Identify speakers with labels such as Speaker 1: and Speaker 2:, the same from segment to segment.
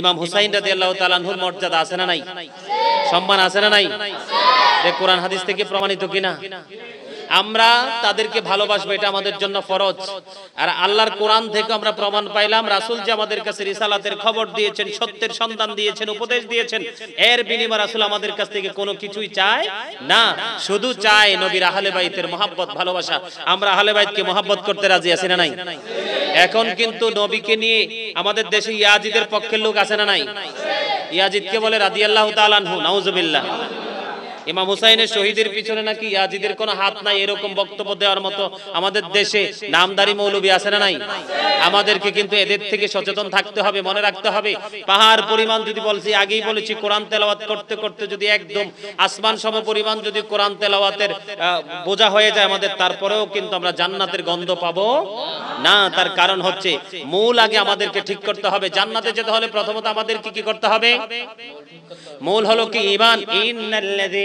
Speaker 1: ইমাম হুসাইন রাজি আল্লাহ তালুর মর্যাদা আছে না নাই সম্মান আছে না নাই যে কোরআন হাদিস থেকে প্রমাণিত কিনা আমরা তাদেরকে ভালোবাসবো এটা আমাদের জন্য ফরজ আর আল্লাহর কোরআন থেকে আমরা প্রমাণ পাইলাম রাসুল যে আমাদের কাছে রিসালাতের খবর দিয়েছেন সত্যের সন্ধান দিয়েছেন উপদেশ দিয়েছেন এর বিনিময় রাসুল আমাদের কাছ থেকে কোনো কিছুই চায় না শুধু চায় নবীর আহলে বাইতের মহাব্বত ভালোবাসা আমরা আহলে বাইতকে মহাব্বত করতে রাজি আছি না নাই এখন কিন্তু নবীকে নিয়ে আমাদের দেশে ইয়াজিদের পক্ষের লোক আছে না নাই ইয়াজিদকে বলে রাদিয়াল্লাহু তাআলা আনহু নাউজুবিল্লাহ ইমাম হুসাইনের শহীদের পিছনে নাকি ইয়াজিদের কোনো হাত নাই এরকম বক্তব্য দেওয়ার মতো আমাদের দেশে নামদারি মৌলবি আছে না নাই আমাদেরকে কিন্তু এদের থেকে সচেতন থাকতে হবে মনে রাখতে হবে পাহাড় পরিমাণ যদি বলছি আগেই বলেছি কোরআন তেলাওয়াত করতে করতে যদি একদম আসমান সম পরিমাণ যদি কোরআন তেলাওয়াতের বোঝা হয়ে যায় আমাদের তারপরেও কিন্তু আমরা জান্নাতের গন্ধ পাব না তার কারণ হচ্ছে মূল আগে আমাদেরকে ঠিক করতে হবে জান্নাতে যেতে হলে প্রথমত আমাদের কি কি করতে হবে মূল হলো কি ইমান ইন্নাল্লাযী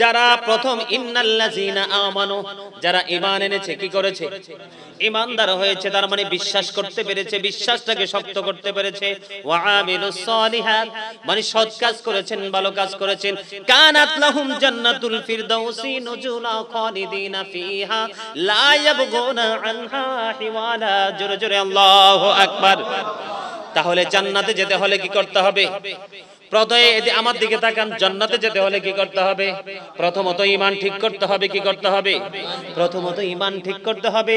Speaker 1: যারা প্রথম ইন্নাল্লাযিনা আমানু যারা ইমান এনেছে কি করেছে ইমানদার হয়েছে তার মানে বিশ্বাস করতে পেরেছে বিশ্বাসটাকে শক্ত করতে পেরেছে ওয়া আমিলুস সলিহাত মানে সৎ কাজ করেছেন ভালো কাজ করেছেন কানাত লাহুম জান্নাতুল ফিরদাউসি নুজুলা খালিদিনা ফিহা লা ইয়াবগুনা আনহা হিওয়ালা জোরে জোরে আল্লাহু আকবার তাহলে জান্নাতে যেতে হলে কি করতে হবে প্রদয়ে আমার দিকে তাকান জান্নাতে যেতে হলে কি করতে হবে প্রথমত ইমান ঠিক করতে হবে কি করতে হবে প্রথমত ঈমান ঠিক করতে হবে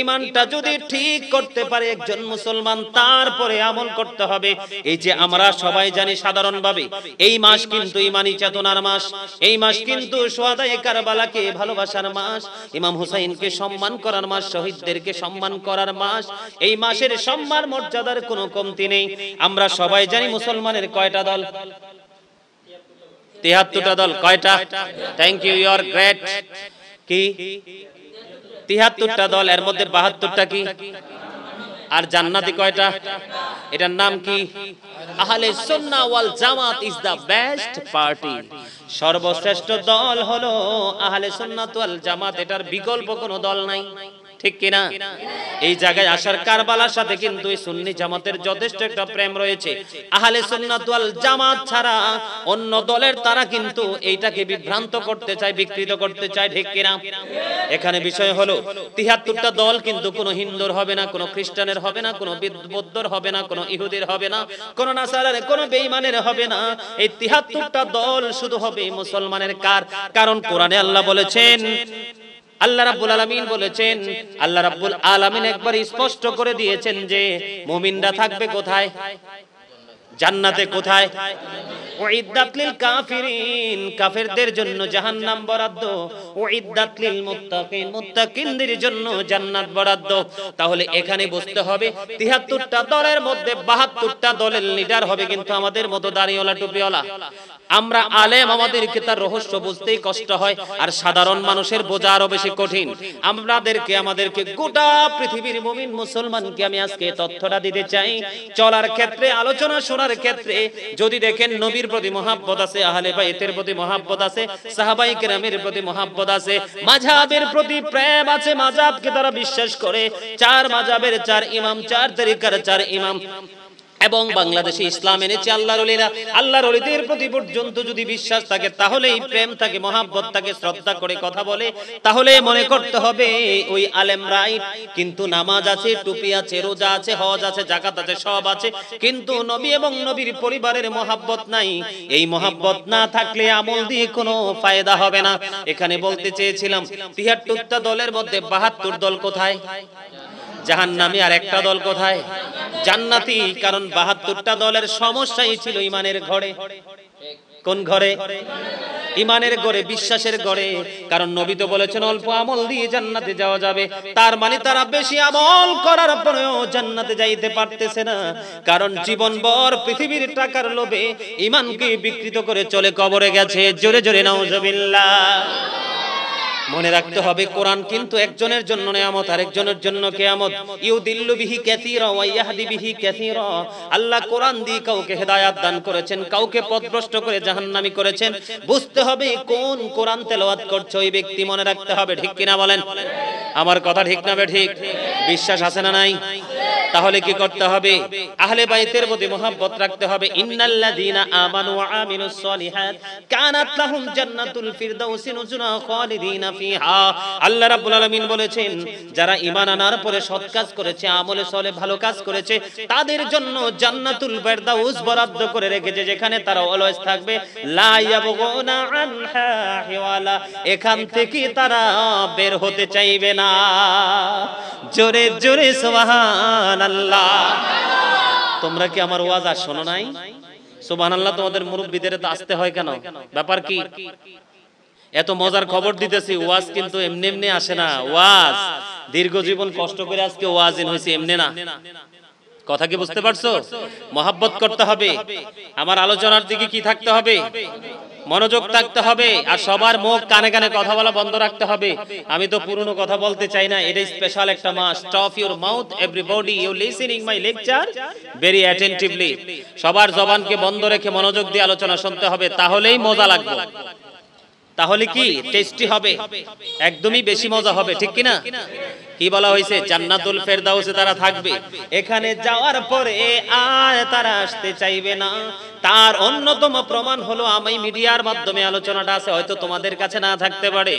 Speaker 1: ঈমানটা যদি ঠিক করতে পারে একজন মুসলমান তারপরে আমল করতে হবে এই যে আমরা সবাই জানি সাধারণভাবে এই মাস কিন্তু ইমানি চেতনার মাস এই মাস কিন্তু সোয়াদায়ে কারবালাকে ভালোবাসার মাস ইমাম হুসাইনকে সম্মান করার মাস শহীদদেরকে সম্মান করার মাস এই মাসের সম্মান মর্যাদার কোনো কমতি নেই আমরা সবাই জানি মুসলমানের কয়টা দল তিয়াত্তরটা দল কয়টা থ্যাংক ইউ ইউর গ্রেট কি তিহাত্তরটা দল এর মধ্যে বাহাত্তরটা কি আর জান্নাতি কয়টা এটার নাম কি Ahle Sunnah Wal Jamaat is the best party সর্বশ্রেষ্ঠ দল হলো আহলে সুন্নাত ওয়াল জামাত এটার বিকল্প কোনো দল নাই ঠিক কিনা এই জায়গায় আসার কারবালার সাথে কিন্তু এই সুন্নি জামাতের যথেষ্ট একটা প্রেম রয়েছে আহলে সুন্নাত ওয়াল জামাত ছাড়া অন্য দলের তারা কিন্তু এইটাকে বিভ্রান্ত করতে চায় বিকৃত করতে চায় ঠিক কিনা এখানে বিষয় হলো 73টা দল কিন্তু কোন হিন্দুর হবে না কোন খ্রিস্টানের হবে না কোন বৌদ্ধর হবে না কোন ইহুদির হবে না কোন নাসারার কোন বেঈমানের হবে না এই 73টা দল শুধু হবে মুসলমানের কার কারণ কোরআনে আল্লাহ বলেছেন আল্লাহ রাব্বুল আলামিন বলেছেন আল্লাহ রাব্বুল আলামিন একবার স্পষ্ট করে দিয়েছেন যে মুমিনরা থাকবে কোথায় জান্নাতে কোথায় ওইদাতলিল কাফিরিন কাফেরদের জন্য জাহান্নাম বরাদ্দ ওইদাতলিল মুত্তাকিন মুত্তাকিনদের জন্য জান্নাত বরাদ্দ তাহলে এখানে বুঝতে হবে 73টা দলের মধ্যে 72টা দলের লিডার হবে কিন্তু আমাদের মতো টুপিওয়ালা আমরা আলেম আমাদেরকে তার রহস্য বুঝতেই কষ্ট হয় আর সাধারণ মানুষের বোঝা আরো বেশি কঠিন আমাদেরকে আমাদেরকে গোটা পৃথিবীর মুমিন মুসলমানকে আমি আজকে তথ্যটা দিতে চাই চলার ক্ষেত্রে আলোচনা শোনার শোনার ক্ষেত্রে যদি দেখেন নবীর প্রতি মহাব্বত আছে আহলে বাইতের প্রতি মহাব্বত আছে সাহাবাই کرامের প্রতি মহাব্বত আছে মাযহাবের প্রতি প্রেম আছে মাযহাবকে তারা বিশ্বাস করে চার মাযহাবের চার ইমাম চার তরিকার চার ইমাম এবং বাংলাদেশে ইসলাম এনেছে আল্লাহর অলিরা আল্লাহর অলিদের প্রতি পর্যন্ত যদি বিশ্বাস থাকে তাহলে এই প্রেম থাকে মহাব্বত থাকে শ্রদ্ধা করে কথা বলে তাহলে মনে করতে হবে ওই আলেম রাইট কিন্তু নামাজ আছে টুপি আছে রোজা আছে হজ আছে জাকাত আছে সব আছে কিন্তু নবী এবং নবীর পরিবারের মহাব্বত নাই এই মহাব্বত না থাকলে আমল দিয়ে কোনো ফায়দা হবে না এখানে বলতে চেয়েছিলাম তিয়াত্তরটা দলের মধ্যে বাহাত্তর দল কোথায় জাহান নামে আর একটা দল কোথায় জান্নাতি কারণ বাহাত্তরটা দলের সমস্যাই ছিল ইমানের ঘরে কোন ঘরে ইমানের গড়ে বিশ্বাসের গড়ে কারণ নবী তো বলেছেন অল্প আমল দিয়ে জান্নাতে যাওয়া যাবে তার মানে তারা বেশি আমল করার পরেও জান্নাতে যাইতে পারতেছে না কারণ জীবন বর পৃথিবীর টাকার লোভে ইমানকে বিকৃত করে চলে কবরে গেছে জোরে জোরে নাউজুবিল্লাহ মনে রাখতে হবে কোরআন কিন্তু একজনের জন্য নেয়ামত আরেকজনের জন্য কেয়ামত ইউ দিল্লু বিহি ক্যাসির ওয়াইয়াহদি বিহি র আল্লাহ কোরআন দিয়ে কাউকে হেদায়াত দান করেছেন কাউকে পথভ্রষ্ট করে জাহান্নামি করেছেন বুঝতে হবে কোন কোরআন তেলাওয়াত করছে ওই ব্যক্তি মনে রাখতে হবে ঠিক কিনা বলেন আমার কথা ঠিক না বে ঠিক বিশ্বাস আছে না নাই তাহলে কি করতে হবে আহলে বাইতের প্রতি মহাব্বত রাখতে হবে ইন্নাল্লাযীনা আমানু ওয়া আমিলুস সলিহাত কানাত লাহুম জান্নাতুল খালিদিনা ফিহা আল্লাহ রাব্বুল আলামিন বলেছেন যারা ঈমান আনার পরে সৎ কাজ করেছে আমলে সলে ভালো কাজ করেছে তাদের জন্য জান্নাতুল ফিরদাউস বরাদ্দ করে রেখেছে যেখানে তারা অলওয়েজ থাকবে লা ইয়াবগুনা আনহা হিওয়ালা এখান থেকে তারা বের হতে চাইবে না জোরে জোরে সুবহান তোমরা কি আমার ওয়াজ আর শোনো নাই সুবাহ আল্লাহ তোমাদের মুরব্বীদের তো আসতে হয় কেন ব্যাপার কি এত মজার খবর দিতেছি ওয়াজ কিন্তু এমনি এমনি আসে না ওয়াজ দীর্ঘ জীবন কষ্ট করে আজকে ওয়াজিন হয়েছে এমনি না কথা কি বুঝতে পারছো মহাব্বত করতে হবে আমার আলোচনার দিকে কি থাকতে হবে মনোযোগ থাকতে হবে আর সবার মুখ কানে কানে কথা বলা বন্ধ রাখতে হবে আমি তো পুরনো কথা বলতে চাই না এটা স্পেশাল একটা মাস stop your mouth everybody you listening my lecture very attentively সবার জবানকে বন্ধ রেখে মনোযোগ দিয়ে আলোচনা শুনতে হবে তাহলেই মজা লাগবে তাহলে কি টেস্টি হবে একদমই বেশি মজা হবে ঠিক কিনা কি বলা হয়েছে জান্নাতুল ফেরদাউসে তারা থাকবে এখানে যাওয়ার পরে আর তারা আসতে চাইবে না তার অন্যতম প্রমাণ হলো আমি মিডিয়ার মাধ্যমে আলোচনাটা আছে হয়তো তোমাদের কাছে না থাকতে পারে